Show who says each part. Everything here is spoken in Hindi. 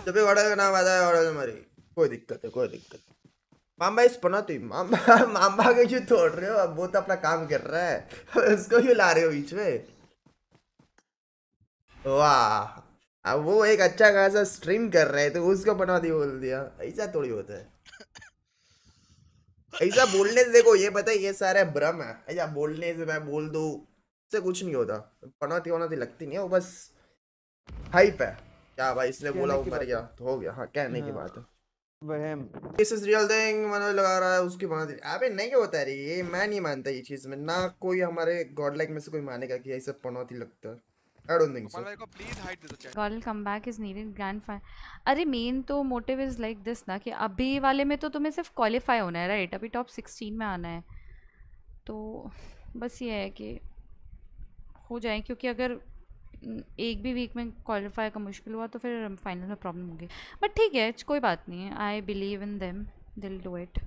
Speaker 1: जब तो भी ऑर्डर का नाम आता है ऑर्डर हमारी कोई दिक्कत है कोई दिक्कत मामा इस पना तुम मामा मामा के क्यों तोड़ रहे हो अब वो तो अपना काम कर रहा है उसको क्यों ला रहे हो बीच में वाह अब वो एक अच्छा खासा स्ट्रीम कर रहे हैं तो उसको बना दी बोल दिया ऐसा थोड़ी होता है ऐसा बोलने से देखो ये पता है ये सारे भ्रम है ऐसा बोलने से मैं बोल दू से कुछ नहीं होता पनौती वनौती लगती नहीं है वो बस हाइप है क्या भाई इसने बोला वो मर गया तो हो गया हाँ कहने की हाँ, बात है वहम this is real thing Manoj लगा रहा है उसकी बात अबे नहीं होता है ये मैं नहीं मानता ये चीज में ना कोई हमारे गॉड लाइक में से कोई मानेगा कि ये सब पनौती लगता है I don't think I don't think so. Please
Speaker 2: hide the chat. Come back is needed grand final. अरे मेन तो मोटिव इज लाइक दिस ना कि अभी वाले में तो तुम्हें सिर्फ क्वालीफाई होना है राइट अभी टॉप 16 में आना है तो बस ये है कि हो जाए क्योंकि अगर हम्म, एक भी वीक में क्वालिफाई का मुश्किल हुआ तो फिर फाइनल में प्रॉब्लम होगी बट ठीक है कोई बात नहीं है I believe in them they'll do it